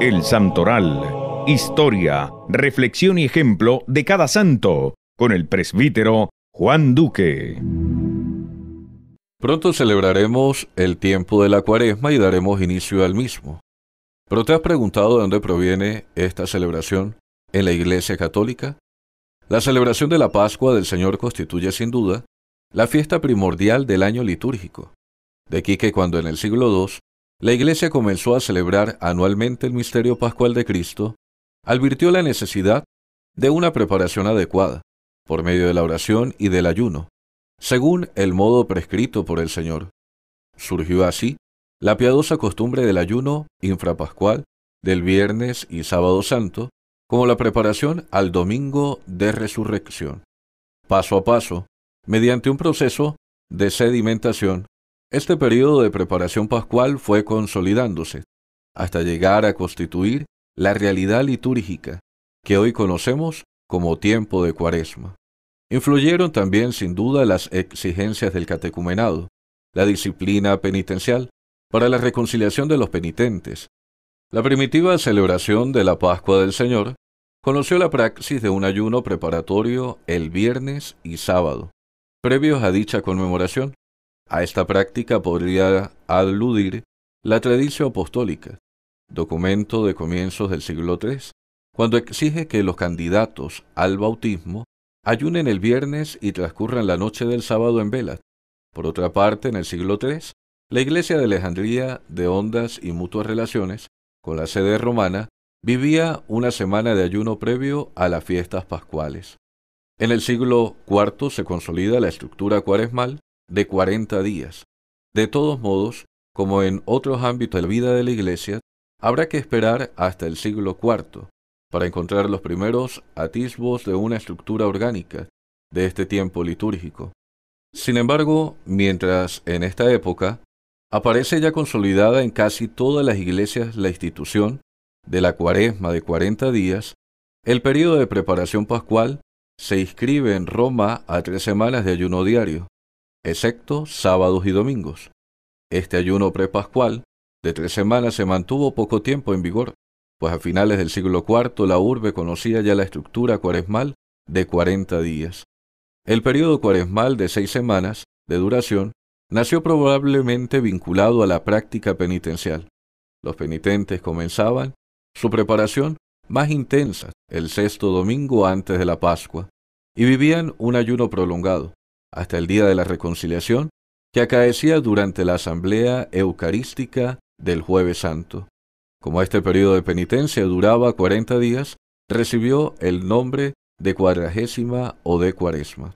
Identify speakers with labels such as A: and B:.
A: El Santoral. Historia, reflexión y ejemplo de cada santo, con el presbítero Juan Duque. Pronto celebraremos el tiempo de la cuaresma y daremos inicio al mismo. Pero te has preguntado de dónde proviene esta celebración en la Iglesia Católica? La celebración de la Pascua del Señor constituye sin duda la fiesta primordial del año litúrgico. De aquí que cuando en el siglo II la Iglesia comenzó a celebrar anualmente el misterio pascual de Cristo, advirtió la necesidad de una preparación adecuada, por medio de la oración y del ayuno, según el modo prescrito por el Señor. Surgió así la piadosa costumbre del ayuno infrapascual del viernes y sábado santo, como la preparación al domingo de resurrección. Paso a paso, mediante un proceso de sedimentación, este periodo de preparación pascual fue consolidándose hasta llegar a constituir la realidad litúrgica que hoy conocemos como tiempo de cuaresma. Influyeron también sin duda las exigencias del catecumenado, la disciplina penitencial para la reconciliación de los penitentes. La primitiva celebración de la Pascua del Señor conoció la praxis de un ayuno preparatorio el viernes y sábado. Previos a dicha conmemoración, a esta práctica podría aludir la tradición apostólica, documento de comienzos del siglo III, cuando exige que los candidatos al bautismo ayunen el viernes y transcurran la noche del sábado en vela. Por otra parte, en el siglo III, la Iglesia de Alejandría de Ondas y Mutuas Relaciones, con la sede romana, vivía una semana de ayuno previo a las fiestas pascuales. En el siglo IV se consolida la estructura cuaresmal, de 40 días. De todos modos, como en otros ámbitos de la vida de la Iglesia, habrá que esperar hasta el siglo IV para encontrar los primeros atisbos de una estructura orgánica de este tiempo litúrgico. Sin embargo, mientras en esta época aparece ya consolidada en casi todas las iglesias la institución de la cuaresma de 40 días, el periodo de preparación pascual se inscribe en Roma a tres semanas de ayuno diario, excepto sábados y domingos. Este ayuno prepascual de tres semanas se mantuvo poco tiempo en vigor, pues a finales del siglo IV la urbe conocía ya la estructura cuaresmal de 40 días. El periodo cuaresmal de seis semanas de duración nació probablemente vinculado a la práctica penitencial. Los penitentes comenzaban su preparación más intensa el sexto domingo antes de la Pascua y vivían un ayuno prolongado, hasta el Día de la Reconciliación, que acaecía durante la Asamblea Eucarística del Jueves Santo. Como este periodo de penitencia duraba 40 días, recibió el nombre de cuadragésima o de cuaresma.